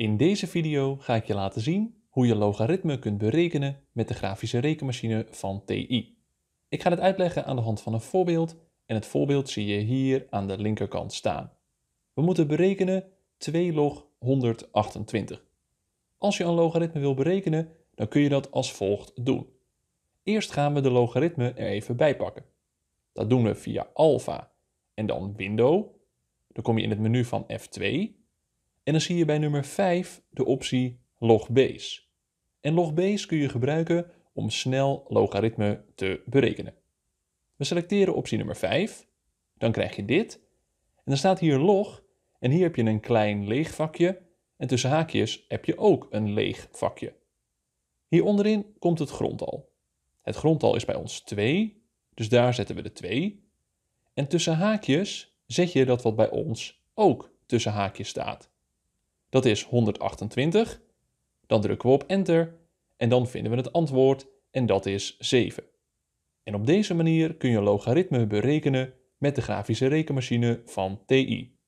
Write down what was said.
In deze video ga ik je laten zien hoe je logaritme kunt berekenen met de grafische rekenmachine van TI. Ik ga het uitleggen aan de hand van een voorbeeld en het voorbeeld zie je hier aan de linkerkant staan. We moeten berekenen 2 log 128. Als je een logaritme wil berekenen, dan kun je dat als volgt doen. Eerst gaan we de logaritme er even bij pakken. Dat doen we via alfa en dan window. Dan kom je in het menu van F2 en dan zie je bij nummer 5 de optie log base. En log base kun je gebruiken om snel logaritme te berekenen. We selecteren optie nummer 5, dan krijg je dit. En dan staat hier log en hier heb je een klein leeg vakje en tussen haakjes heb je ook een leeg vakje. Hier onderin komt het grondtal. Het grondtal is bij ons 2, dus daar zetten we de 2. En tussen haakjes zet je dat wat bij ons ook tussen haakjes staat. Dat is 128. Dan drukken we op enter en dan vinden we het antwoord en dat is 7. En op deze manier kun je logaritmen berekenen met de grafische rekenmachine van TI.